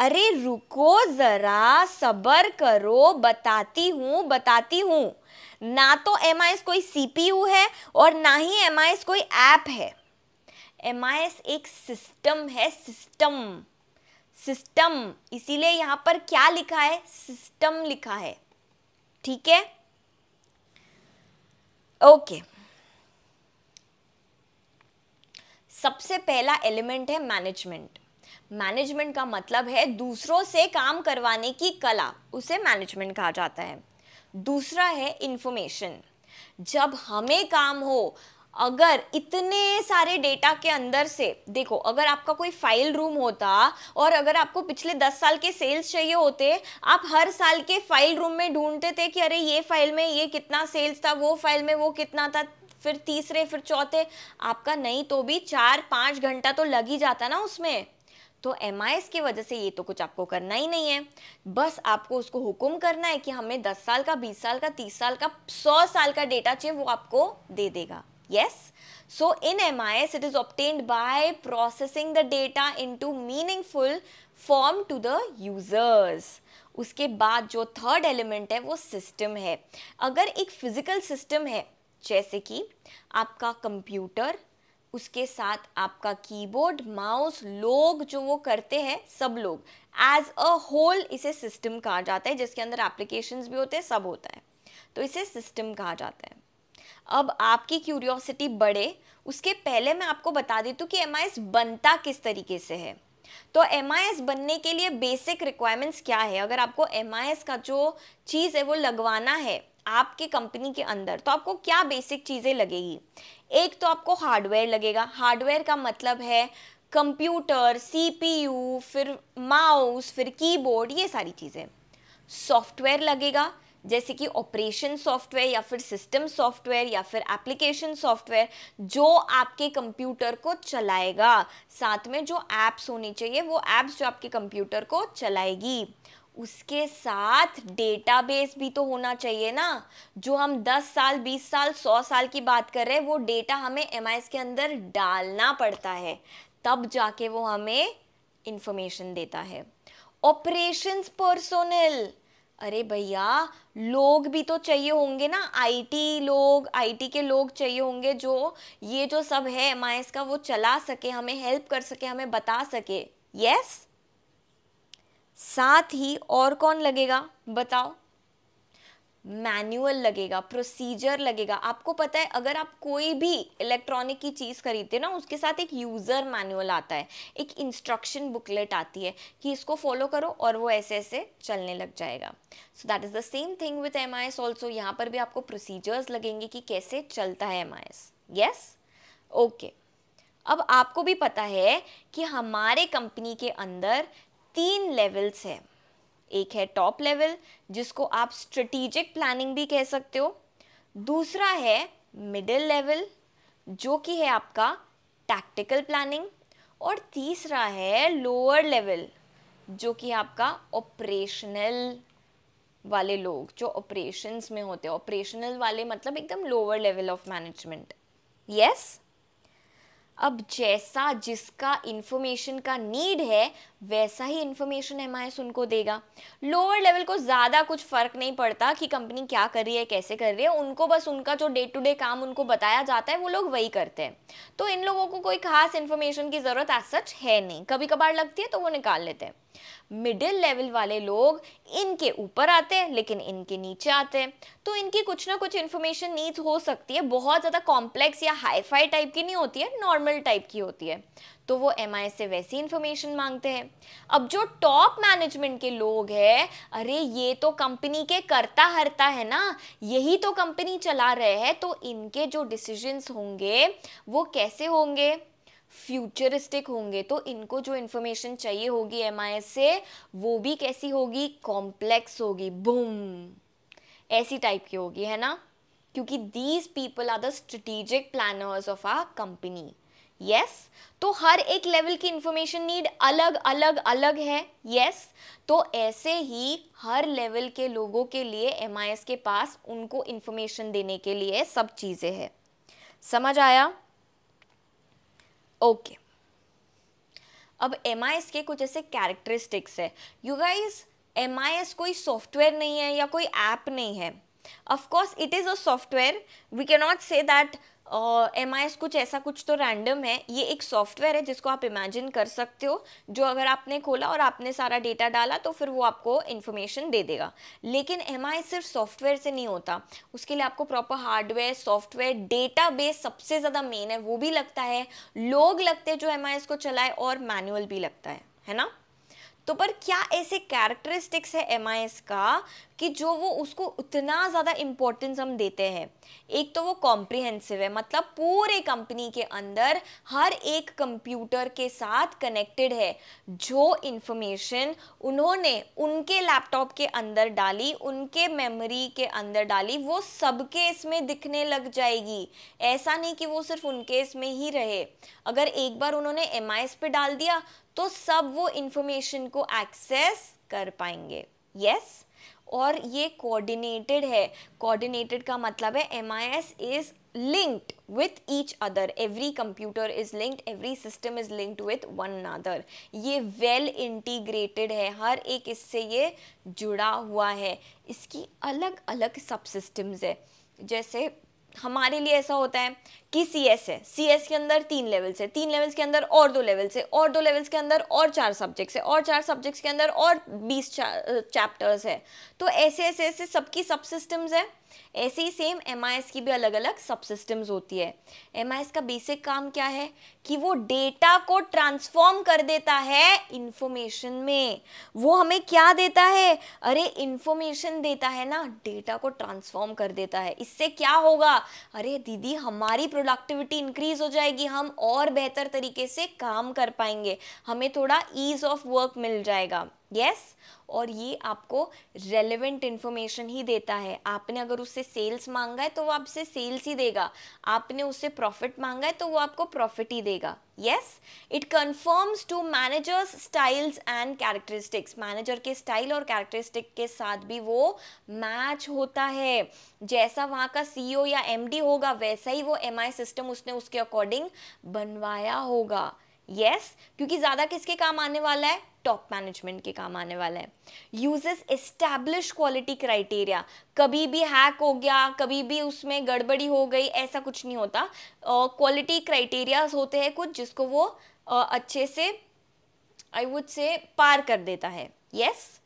अरे रुको ज़रा सबर करो बताती हूँ बताती हूँ ना तो एम कोई सी है और ना ही एम कोई ऐप है एम एक सिस्टम है सिस्टम सिस्टम इसीलिए यहाँ पर क्या लिखा है सिस्टम लिखा है ठीक है ओके सबसे पहला एलिमेंट है मैनेजमेंट मैनेजमेंट का मतलब है दूसरों से काम करवाने की कला उसे मैनेजमेंट कहा जाता है दूसरा है इन्फॉर्मेशन जब हमें काम हो अगर इतने सारे डेटा के अंदर से देखो अगर आपका कोई फाइल रूम होता और अगर आपको पिछले दस साल के सेल्स चाहिए होते आप हर साल के फाइल रूम में ढूंढते थे कि अरे ये फाइल में ये कितना सेल्स था वो फाइल में वो कितना था फिर तीसरे फिर चौथे आपका नहीं तो भी चार पाँच घंटा तो लग ही जाता ना उसमें तो एम की वजह से ये तो कुछ आपको करना ही नहीं है बस आपको उसको हुक्म करना है कि हमें दस साल का बीस साल का तीस साल का सौ साल का डेटा चाहिए वो आपको दे देगा I S it is it by processing the data into meaningful form to the users उसके बाद जो थर्ड एलिमेंट है वो सिस्टम है अगर एक फिजिकल सिस्टम है जैसे कि आपका कंप्यूटर उसके साथ आपका कीबोर्ड माउस लोग जो वो करते हैं सब लोग एज अ होल इसे सिस्टम कहा जाता है जिसके अंदर एप्लीकेशन भी होते हैं सब होता है तो इसे सिस्टम कहा जाता है अब आपकी क्यूरियोसिटी बढ़े उसके पहले मैं आपको बता देती हूँ कि एम बनता किस तरीके से है तो एम बनने के लिए बेसिक रिक्वायरमेंट्स क्या है अगर आपको एम का जो चीज़ है वो लगवाना है आपके कंपनी के अंदर तो आपको क्या बेसिक चीज़ें लगेगी एक तो आपको हार्डवेयर लगेगा हार्डवेयर का मतलब है कंप्यूटर सीपीयू फिर माउस फिर कीबोर्ड ये सारी चीज़ें सॉफ्टवेयर लगेगा जैसे कि ऑपरेशन सॉफ्टवेयर या फिर सिस्टम सॉफ्टवेयर या फिर एप्लीकेशन सॉफ्टवेयर जो आपके कंप्यूटर को चलाएगा साथ में जो ऐप्स होनी चाहिए वो ऐप्स जो आपके कंप्यूटर को चलाएगी उसके साथ डेटाबेस भी तो होना चाहिए ना जो हम 10 साल 20 साल 100 साल की बात कर रहे हैं वो डेटा हमें एम के अंदर डालना पड़ता है तब जाके वो हमें इंफॉर्मेशन देता है ऑपरेशंस पर्सोनल अरे भैया लोग भी तो चाहिए होंगे ना आईटी लोग आईटी के लोग चाहिए होंगे जो ये जो सब है एम का वो चला सके हमें हेल्प कर सके हमें बता सके यस yes? साथ ही और कौन लगेगा बताओ मैनुअल लगेगा प्रोसीजर लगेगा आपको पता है अगर आप कोई भी इलेक्ट्रॉनिक की चीज़ खरीदते ना उसके साथ एक यूज़र मैनुअल आता है एक इंस्ट्रक्शन बुकलेट आती है कि इसको फॉलो करो और वो ऐसे ऐसे चलने लग जाएगा so that is the same thing with M I S also यहाँ पर भी आपको प्रोसीजर्स लगेंगे कि कैसे चलता है M I S yes okay अब आपको भी पता है कि हमारे कंपनी के अंदर तीन लेवल्स है एक है टॉप लेवल जिसको आप स्ट्रेटेजिक प्लानिंग भी कह सकते हो दूसरा है मिडिल लेवल जो कि है आपका टैक्टिकल प्लानिंग और तीसरा है लोअर लेवल जो कि आपका ऑपरेशनल वाले लोग जो ऑपरेशंस में होते हैं ऑपरेशनल वाले मतलब एकदम lower level of management yes अब जैसा जिसका इंफॉर्मेशन का नीड है वैसा ही इन्फॉर्मेशन एम आई उनको देगा लोअर लेवल को ज़्यादा कुछ फ़र्क नहीं पड़ता कि कंपनी क्या कर रही है कैसे कर रही है उनको बस उनका जो डे टू डे काम उनको बताया जाता है वो लोग वही करते हैं तो इन लोगों को कोई खास इन्फॉर्मेशन की ज़रूरत आज सच है नहीं कभी कभार लगती है तो वो निकाल लेते हैं मिडिल लेवल वाले लोग इनके ऊपर आते हैं लेकिन इनके नीचे आते हैं तो इनकी कुछ ना कुछ इन्फॉर्मेशन नीड्स हो सकती है बहुत ज़्यादा कॉम्प्लेक्स या हाईफाई टाइप की नहीं होती है नॉर्मल टाइप की होती है तो वो एम से वैसी इन्फॉर्मेशन मांगते हैं अब जो टॉप मैनेजमेंट के लोग हैं अरे ये तो कंपनी के करता हरता है ना यही तो कंपनी चला रहे हैं तो इनके जो डिसीजंस होंगे वो कैसे होंगे फ्यूचरिस्टिक होंगे तो इनको जो इन्फॉर्मेशन चाहिए होगी एम से वो भी कैसी होगी कॉम्प्लेक्स होगी बूम ऐसी टाइप की होगी है ना क्योंकि these people are the strategic planners of our company yes yes. तो हर एक लेवल की इंफॉर्मेशन नीड अलग अलग अलग है यस yes. तो ऐसे ही हर लेवल के लोगों के लिए एम के पास उनको इंफॉर्मेशन देने के लिए सब चीज़ें हैं समझ आया ओके okay. अब एम के कुछ ऐसे कैरेक्टरिस्टिक्स है यू गाइस एम कोई सॉफ्टवेयर नहीं है या कोई ऐप नहीं है of it is a software we can not say that M I S कुछ ऐसा कुछ तो रैंडम है ये एक सॉफ्टवेयर है जिसको आप इमेजिन कर सकते हो जो अगर आपने खोला और आपने सारा डेटा डाला तो फिर वो आपको इन्फॉर्मेशन दे देगा लेकिन एम आई सिर्फ सॉफ्टवेयर से नहीं होता उसके लिए आपको proper hardware software database सबसे ज़्यादा मेन है वो भी लगता है लोग लगते हैं जो एम आई एस को चलाए और मैनुअल भी लगता है है ना तो पर क्या ऐसे कैरेक्टरिस्टिक्स है एम का कि जो वो उसको उतना ज़्यादा इम्पोर्टेंस हम देते हैं एक तो वो कॉम्प्रिहेंसिव है मतलब पूरे कंपनी के अंदर हर एक कंप्यूटर के साथ कनेक्टेड है जो इन्फॉर्मेशन उन्होंने उनके लैपटॉप के अंदर डाली उनके मेमोरी के अंदर डाली वो सबके इसमें दिखने लग जाएगी ऐसा नहीं कि वो सिर्फ उनके इसमें ही रहे अगर एक बार उन्होंने एम पे डाल दिया तो सब वो इन्फॉर्मेशन को एक्सेस कर पाएंगे यस yes? और ये कोऑर्डिनेटेड है कोऑर्डिनेटेड का मतलब है M I S is linked with each other every computer is linked every system is linked with one other ये वेल well इंटीग्रेटेड है हर एक इससे ये जुड़ा हुआ है इसकी अलग अलग सब सिस्टम्स है जैसे हमारे लिए ऐसा होता है कि सी एस है सी एस के अंदर तीन लेवल्स है तीन लेवल्स के अंदर और दो लेवल्स है और दो लेवल्स के अंदर और चार सब्जेक्ट्स है और चार सब्जेक्ट्स के अंदर और बीस चैप्टर्स है तो ऐसे ऐसे ऐसे सबकी सब सिस्टम्स है ऐसे ही सेम एम की भी अलग अलग सब सिस्टम्स होती है एम का बेसिक काम क्या है कि वो डेटा को ट्रांसफॉर्म कर देता है इंफॉर्मेशन में वो हमें क्या देता है अरे इंफॉर्मेशन देता है ना डेटा को ट्रांसफॉर्म कर देता है इससे क्या होगा अरे दीदी हमारी प्रोडक्टिविटी इंक्रीज हो जाएगी हम और बेहतर तरीके से काम कर पाएंगे हमें थोड़ा ईज ऑफ वर्क मिल जाएगा यस yes? और ये आपको रेलेवेंट इन्फॉर्मेशन ही देता है आपने अगर उससे सेल्स मांगा है तो वो आपसे सेल्स ही देगा आपने उससे प्रॉफिट मांगा है तो वो आपको प्रॉफिट ही देगा yes it conforms to managers styles and characteristics manager के स्टाइल और कैरेक्टरिस्टिक के साथ भी वो मैच होता है जैसा वहाँ का सी e या एम होगा वैसा ही वो एम सिस्टम उसने उसके अकॉर्डिंग बनवाया होगा यस yes? क्योंकि ज़्यादा किसके काम आने वाला है टॉप मैनेजमेंट के काम आने वाला है यूजेस एस्टैब्लिश क्वालिटी क्राइटेरिया कभी भी हैक हो गया कभी भी उसमें गड़बड़ी हो गई ऐसा कुछ नहीं होता क्वालिटी uh, क्राइटेरियाज होते हैं कुछ जिसको वो uh, अच्छे से आई वुड से पार कर देता है यस yes?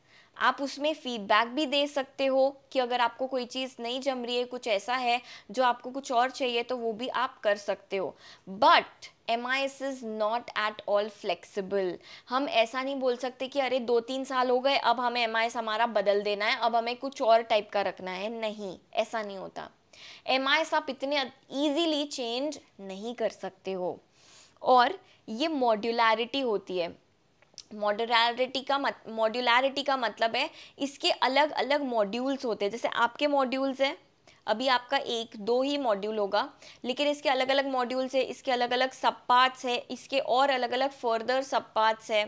आप उसमें फीडबैक भी दे सकते हो कि अगर आपको कोई चीज़ नहीं जम रही है कुछ ऐसा है जो आपको कुछ और चाहिए तो वो भी आप कर सकते हो but M I S is not at all flexible हम ऐसा नहीं बोल सकते कि अरे दो तीन साल हो गए अब हमें एम आई एस हमारा बदल देना है अब हमें कुछ और टाइप का रखना है नहीं ऐसा नहीं होता एम आई एस आप इतने ईजीली चेंज नहीं कर सकते हो और ये मॉड्यूलैरिटी होती है मॉड्यूलैरिटी का मत मॉड्यूलैरिटी का मतलब है इसके अलग अलग मॉड्यूल्स होते हैं जैसे आपके मॉड्यूल्स हैं अभी आपका एक दो ही मॉड्यूल होगा लेकिन इसके अलग अलग मॉड्यूल्स है इसके अलग अलग सब पार्ट्स है इसके और अलग अलग फर्दर सब पार्ट्स है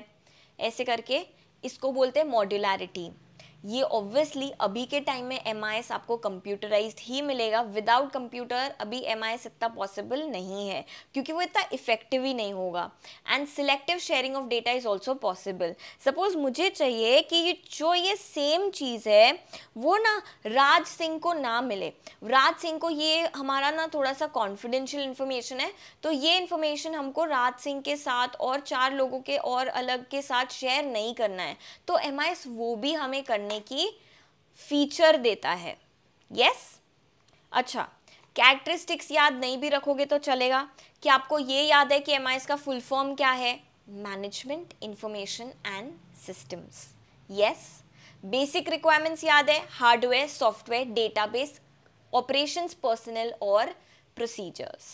ऐसे करके इसको बोलते हैं मॉड्यूलैरिटी ये ऑब्वियसली अभी के टाइम में एम आपको कंप्यूटराइज ही मिलेगा विदाउट कंप्यूटर अभी एम इतना पॉसिबल नहीं है क्योंकि वो इतना इफेक्टिव ही नहीं होगा and selective sharing of data is also possible suppose मुझे चाहिए कि जो ये सेम चीज़ है वो ना राज सिंह को ना मिले राज सिंह को ये हमारा ना थोड़ा सा कॉन्फिडेंशियल इन्फॉर्मेशन है तो ये इन्फॉर्मेशन हमको राज सिंह के साथ और चार लोगों के और अलग के साथ शेयर नहीं करना है तो एम वो भी हमें करना करने की फीचर देता है यस अच्छा कैरेक्टरिस्टिक्स याद नहीं भी रखोगे तो चलेगा कि आपको ये याद है कि एम का फुल फॉर्म क्या है management information and systems yes basic requirements याद है hardware software database operations personnel और प्रोसीजर्स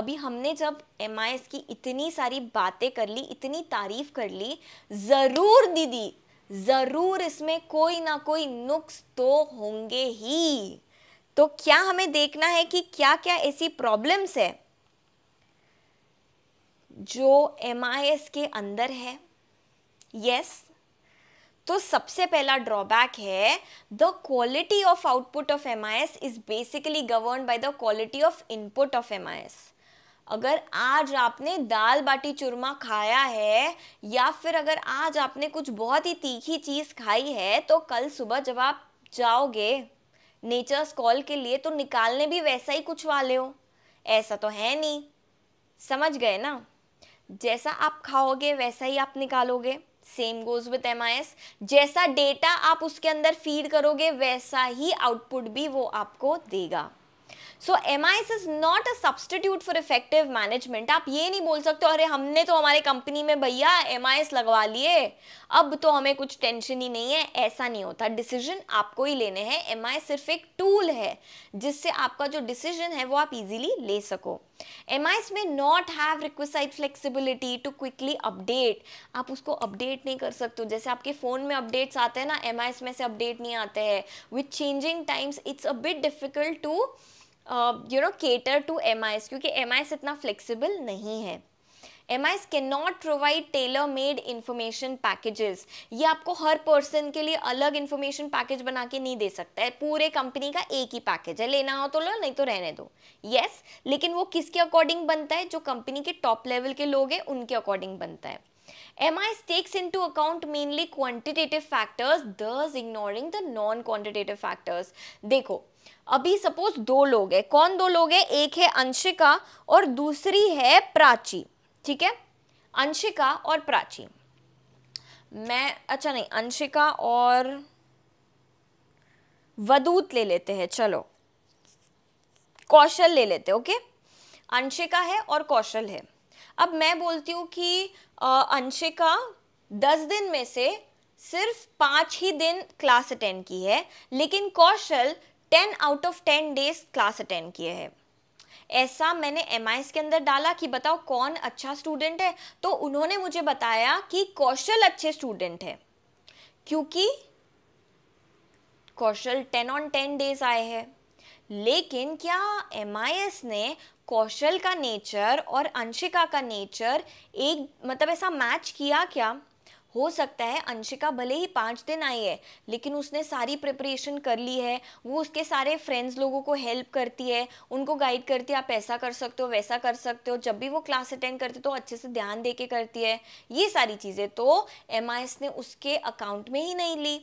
अभी हमने जब एम की इतनी सारी बातें कर ली इतनी तारीफ कर ली ज़रूर दीदी ज़रूर इसमें कोई ना कोई नुक्स तो होंगे ही तो क्या हमें देखना है कि क्या क्या ऐसी प्रॉब्लम्स है जो एम के अंदर है यस yes. तो सबसे पहला ड्रॉबैक है the quality of output of M I S is basically govern by the quality of input of M I S अगर आज आपने दाल बाटी चूरमा खाया है या फिर अगर आज आपने कुछ बहुत ही तीखी चीज़ खाई है तो कल सुबह जब आप जाओगे नेचर्स कॉल के लिए तो निकालने भी वैसा ही कुछ वाले हो ऐसा तो है नहीं समझ गए ना जैसा आप खाओगे वैसा ही आप निकालोगे same goes with M I S जैसा डेटा आप उसके अंदर फीड करोगे वैसा ही आउटपुट भी वो आपको देगा so M I is not a substitute for effective management आप ये नहीं बोल सकते अरे हमने तो हमारे कंपनी में भैया एम आई एस लगवा लिए अब तो हमें कुछ टेंशन ही नहीं है ऐसा नहीं होता डिसीजन आपको ही लेने हैं एम आई सिर्फ एक टूल है जिससे आपका जो डिसीजन है वो आप इजीली ले सको एम आई एस में not have request flexibility to quickly update आप उसको अपडेट नहीं कर सकते जैसे आपके फ़ोन में अपडेट्स आते हैं ना एम आई एस में से अपडेट नहीं आते हैं with changing times it's a bit difficult to you know cater to M I S क्योंकि एम आई एस इतना फ्लेक्सिबल नहीं है M I S can not provide tailor made information packages ये आपको हर पर्सन के लिए अलग इन्फॉर्मेशन पैकेज बना के नहीं दे सकता है पूरे कंपनी का एक ही पैकेज है लेना हो तो लो नहीं तो रहने दो यस yes, लेकिन वो किसके अकॉर्डिंग बनता है जो कंपनी के टॉप लेवल के लोग हैं उनके अकॉर्डिंग बनता है MIS takes into account mainly quantitative factors, thus ignoring the non-quantitative factors. देखो अभी सपोज दो लोग हैं कौन दो लोग हैं एक है अंशिका और दूसरी है प्राची ठीक है अंशिका और प्राची मैं अच्छा नहीं अंशिका और वदूत ले लेते हैं चलो कौशल ले लेते ओके अंशिका है और कौशल है अब मैं बोलती हूँ कि अंशिका दस दिन में से सिर्फ पाँच ही दिन क्लास अटेंड की है लेकिन Kaushal ten out of ten days class attend किए है ऐसा मैंने एम के अंदर डाला कि बताओ कौन अच्छा स्टूडेंट है तो उन्होंने मुझे बताया कि कौशल अच्छे स्टूडेंट है क्योंकि Kaushal ten on ten days आए हैं लेकिन क्या एम ने कौशल का नेचर और अंशिका का नेचर एक मतलब ऐसा मैच किया क्या हो सकता है अंशिका भले ही पाँच दिन आई है लेकिन उसने सारी प्रिपरेशन कर ली है वो उसके सारे फ्रेंड्स लोगों को हेल्प करती है उनको गाइड करती है आप ऐसा कर सकते हो वैसा कर सकते हो जब भी वो क्लास अटेंड करते तो अच्छे से ध्यान दे के करती है ये सारी चीज़ें तो एम ने उसके अकाउंट में ही नहीं ली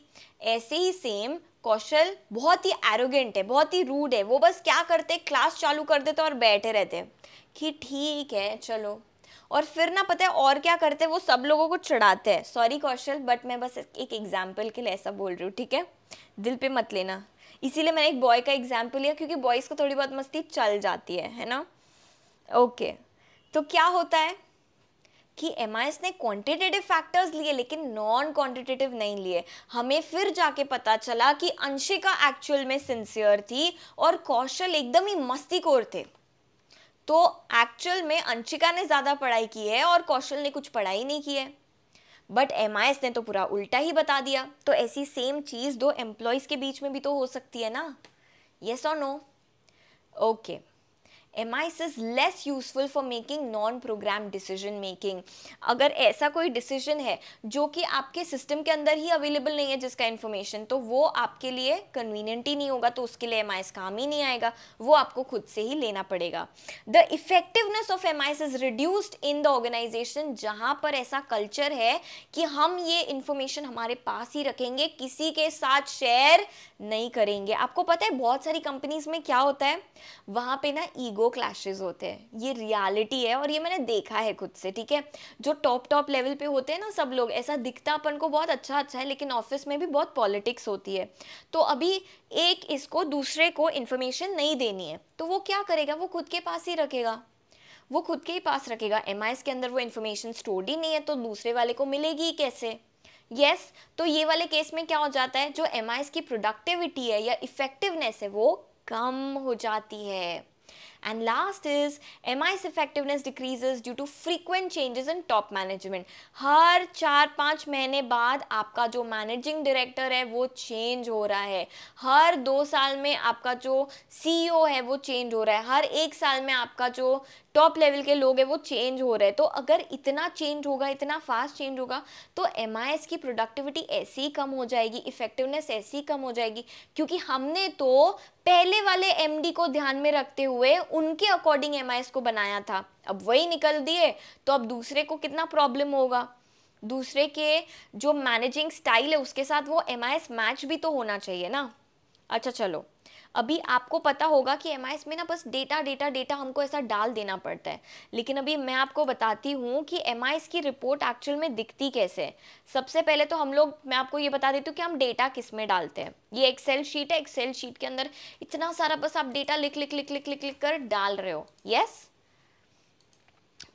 ऐसे ही सेम कौशल बहुत ही एरोगेंट है बहुत ही रूड है वो बस क्या करते क्लास चालू कर देते और बैठे रहते कि ठीक है चलो और फिर ना पता है और क्या करते हैं वो सब लोगों को चढ़ाते हैं सॉरी कौशल बट मैं बस एक एग्जाम्पल के लिए ऐसा बोल रही हूँ ठीक है दिल पे मत लेना इसीलिए मैंने एक बॉय का एग्जाम्पल लिया क्योंकि बॉयज़ को थोड़ी बहुत मस्ती चल जाती है है ना ओके तो क्या होता है कि एम ने क्वांटिटेटिव फैक्टर्स लिए लेकिन नॉन क्वांटिटेटिव नहीं लिए हमें फिर जाके पता चला कि अंशिका एक्चुअल में सिंसियर थी और कौशल एकदम ही मस्ती कोर थे तो एक्चुअल में अंशिका ने ज़्यादा पढ़ाई की है और कौशल ने कुछ पढ़ाई नहीं की है बट एम ने तो पूरा उल्टा ही बता दिया तो ऐसी सेम चीज़ दो एम्प्लॉयज़ के बीच में भी तो हो सकती है ना यस और no okay MIS is less useful for making non program decision making अगर ऐसा कोई डिसीजन है जो कि आपके सिस्टम के अंदर ही अवेलेबल नहीं है जिसका इन्फॉर्मेशन तो वो आपके लिए कन्वीनियंट ही नहीं होगा तो उसके लिए एमआईस काम ही नहीं आएगा वो आपको खुद से ही लेना पड़ेगा the effectiveness of M is reduced in the organization जहाँ पर ऐसा कल्चर है कि हम ये इन्फॉर्मेशन हमारे पास ही रखेंगे किसी के साथ शेयर नहीं करेंगे आपको पता है बहुत सारी कंपनीज में क्या होता है वहाँ पे ना ईगो क्लैशेज होते हैं ये रियलिटी है और ये मैंने देखा है खुद से ठीक है जो टॉप टॉप लेवल पे होते हैं ना सब लोग ऐसा दिखता अपन को बहुत अच्छा अच्छा है लेकिन ऑफिस में भी बहुत पॉलिटिक्स होती है तो अभी एक इसको दूसरे को इन्फॉर्मेशन नहीं देनी है तो वो क्या करेगा वो खुद के पास ही रखेगा वो खुद के ही पास रखेगा एम के अंदर वो इन्फॉर्मेशन स्टोर्ड ही नहीं है तो दूसरे वाले को मिलेगी कैसे यस yes, तो ये वाले केस में क्या हो जाता है जो एम की प्रोडक्टिविटी है या इफेक्टिवनेस है वो कम हो जाती है And last is MI's effectiveness decreases due to frequent changes in top management. हर चार पाँच महीने बाद आपका जो managing director है वो change हो रहा है हर दो साल में आपका जो CEO है वो change हो रहा है हर एक साल में आपका जो टॉप लेवल के लोग हैं वो चेंज हो रहे हैं तो अगर इतना चेंज होगा इतना फास्ट चेंज होगा तो एम की प्रोडक्टिविटी ऐसी ही कम हो जाएगी इफेक्टिवनेस ऐसी ही कम हो जाएगी क्योंकि हमने तो पहले वाले एम को ध्यान में रखते हुए उनके अकॉर्डिंग एम को बनाया था अब वही निकल दिए तो अब दूसरे को कितना प्रॉब्लम होगा दूसरे के जो मैनेजिंग स्टाइल है उसके साथ वो एम मैच भी तो होना चाहिए ना अच्छा चलो अभी आपको पता होगा कि एम में ना बस डेटा डेटा डेटा हमको ऐसा डाल देना पड़ता है लेकिन अभी मैं आपको बताती हूँ कि एम की रिपोर्ट एक्चुअल में दिखती कैसे सबसे पहले तो हम लोग मैं आपको ये बता देती हूँ कि हम डेटा किस में डालते हैं ये एक्सेल शीट है एक्सेल शीट के अंदर इतना सारा बस आप डेटा लिख लिख लिख लिख लिख लिख कर डाल रहे हो यस yes?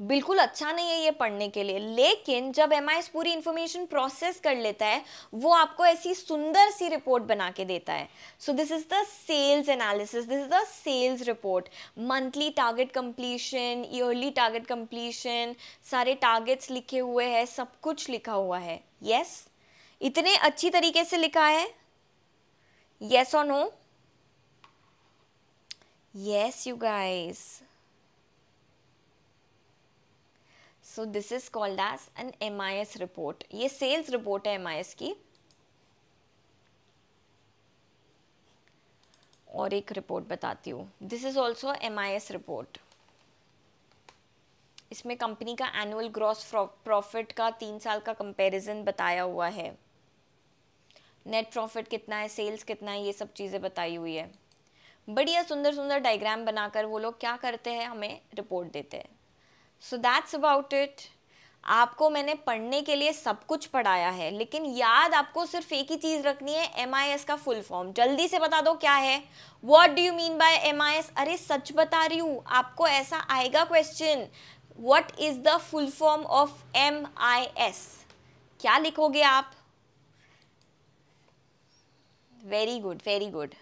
बिल्कुल अच्छा नहीं है ये पढ़ने के लिए लेकिन जब एम पूरी इंफॉर्मेशन प्रोसेस कर लेता है वो आपको ऐसी सुंदर सी रिपोर्ट बना के देता है so this is the sales analysis this is the sales report monthly target completion yearly target completion सारे टारगेट्स लिखे हुए हैं सब कुछ लिखा हुआ है यस yes? इतने अच्छी तरीके से लिखा है यस और no yes you guys so this is called as an M I S report ये सेल्स रिपोर्ट है एम आई एस की और एक रिपोर्ट बताती हूँ this is also M I S report इसमें कंपनी का एनुअल ग्रॉस प्रॉफिट का तीन साल का कंपेरिजन बताया हुआ है नेट प्रॉफिट कितना है सेल्स कितना है ये सब चीज़ें बताई हुई है बढ़िया सुंदर सुंदर डायग्राम बनाकर वो लोग क्या करते हैं हमें रिपोर्ट देते हैं सो दैट्स अबाउट इट आपको मैंने पढ़ने के लिए सब कुछ पढ़ाया है लेकिन याद आपको सिर्फ एक ही चीज़ रखनी है एम आई एस का फुल फॉर्म जल्दी से बता दो क्या है what do you mean by M I S अरे सच बता रही हूँ आपको ऐसा आएगा question what is the full form of M I S क्या लिखोगे आप very good very good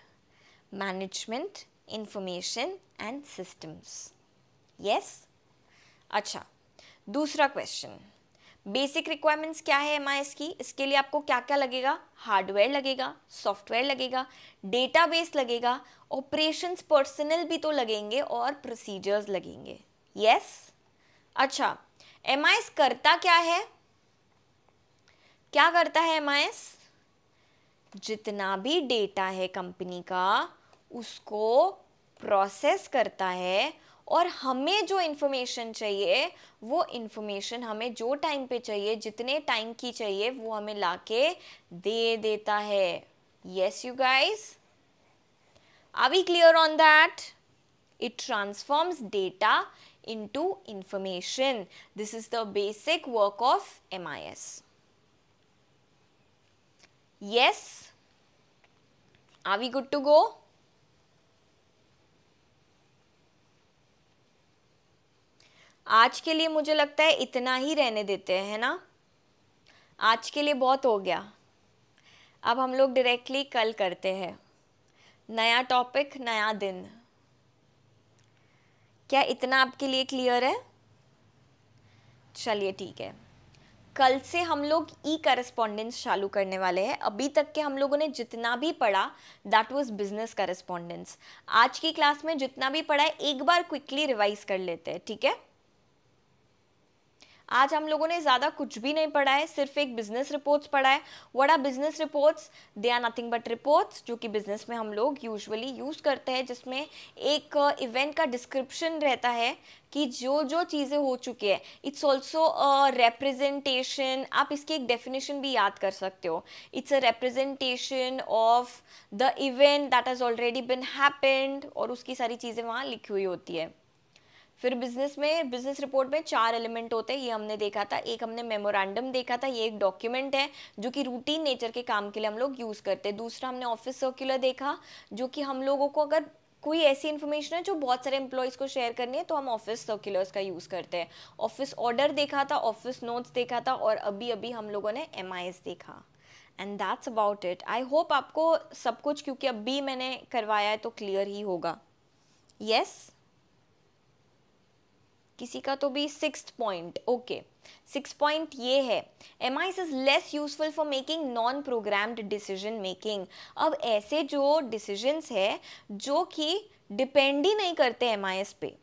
management information and systems yes अच्छा दूसरा क्वेश्चन बेसिक रिक्वायरमेंट्स क्या है एम की इसके लिए आपको क्या क्या लगेगा हार्डवेयर लगेगा सॉफ्टवेयर लगेगा डेटाबेस लगेगा ऑपरेशंस पर्सनल भी तो लगेंगे और प्रोसीजर्स लगेंगे यस अच्छा एम करता क्या है क्या करता है एम जितना भी डेटा है कंपनी का उसको प्रोसेस करता है और हमें जो इन्फॉर्मेशन चाहिए वो इन्फॉर्मेशन हमें जो टाइम पे चाहिए जितने टाइम की चाहिए वो हमें ला के दे देता है yes you guys guys we clear on that it transforms data into information this is the basic work of M I S yes are we good to go आज के लिए मुझे लगता है इतना ही रहने देते हैं है ना आज के लिए बहुत हो गया अब हम लोग डायरेक्टली कल करते हैं नया टॉपिक नया दिन क्या इतना आपके लिए क्लियर है चलिए ठीक है कल से हम लोग ई करस्पॉन्डेंस चालू करने वाले हैं अभी तक के हम लोगों ने जितना भी पढ़ा दैट वाज बिजनेस करस्पॉन्डेंस आज की क्लास में जितना भी पढ़ा है एक बार क्विकली रिवाइज कर लेते हैं ठीक है आज हम लोगों ने ज़्यादा कुछ भी नहीं पढ़ा है सिर्फ एक बिजनेस रिपोर्ट्स पढ़ा है what are business reports they are nothing but reports जो कि बिजनेस में हम लोग यूजुअली यूज़ करते हैं जिसमें एक इवेंट uh, का डिस्क्रिप्शन रहता है कि जो जो चीज़ें हो चुकी है इट्स ऑल्सो रेप्रेजेंटेशन आप इसकी एक डेफिनेशन भी याद कर सकते हो it's a representation of the event that has already been happened और उसकी सारी चीज़ें वहाँ लिखी हुई होती है फिर बिजनेस में बिजनेस रिपोर्ट में चार एलिमेंट होते हैं ये हमने देखा था एक हमने मेमोरेंडम देखा था ये एक डॉक्यूमेंट है जो कि रूटीन नेचर के काम के लिए हम लोग यूज़ करते हैं दूसरा हमने ऑफिस सर्कुलर देखा जो कि हम लोगों को अगर कोई ऐसी इन्फॉर्मेशन है जो बहुत सारे एम्प्लॉयज़ को शेयर करनी है तो हम ऑफिस सर्कुलर्स का यूज़ करते हैं ऑफिस ऑर्डर देखा था ऑफिस नोट्स देखा था और अभी अभी हम लोगों ने एम देखा and that's about it I hope आपको सब कुछ क्योंकि अभी मैंने करवाया है तो क्लियर ही होगा यस yes? किसी का तो भी six point okay six point ये है M IS is less useful for making non programmed decision making अब ऐसे जो डिसीजंस है जो कि डिपेंड ही नहीं करते एम आई एस पे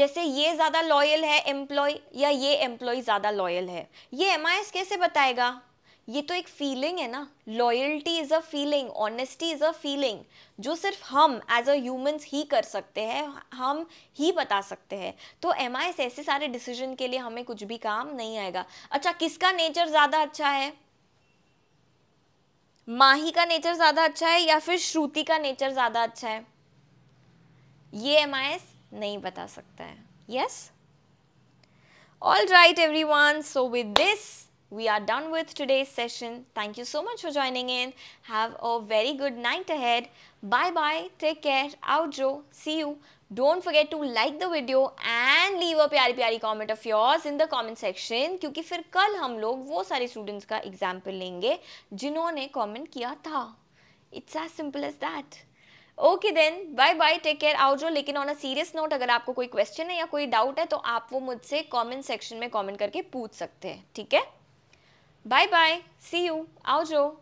जैसे ये ज़्यादा लॉयल है एम्प्लॉय या ये एम्प्लॉय ज़्यादा लॉयल है ये एम आई एस कैसे बताएगा ये तो एक फीलिंग है ना loyalty is a feeling honesty is a feeling जो सिर्फ हम एज अ ह्यूमंस ही कर सकते हैं हम ही बता सकते हैं तो एम आई एस ऐसे सारे डिसीजन के लिए हमें कुछ भी काम नहीं आएगा अच्छा किसका नेचर ज़्यादा अच्छा है माही का नेचर ज़्यादा अच्छा है या फिर श्रुति का नेचर ज़्यादा अच्छा है ये एम आई एस नहीं बता सकता है yes all right every one so with this we are done with today's session. Thank you so much for joining in. Have a very good night ahead. Bye bye. Take care. Outro. See you. Don't forget to like the video and leave a प्यारी प्यारी comment of yours in the comment section क्योंकि फिर कल हम लोग वो सारे students का example लेंगे जिन्होंने comment किया था. It's as simple as that. Okay then bye bye take care आओ जो लेकिन ऑन अ सीरियस नोट अगर आपको कोई क्वेश्चन है या कोई डाउट है तो आप वो मुझसे कमेंट सेक्शन में कमेंट करके पूछ सकते हैं ठीक है Bye bye. See you. Aujo.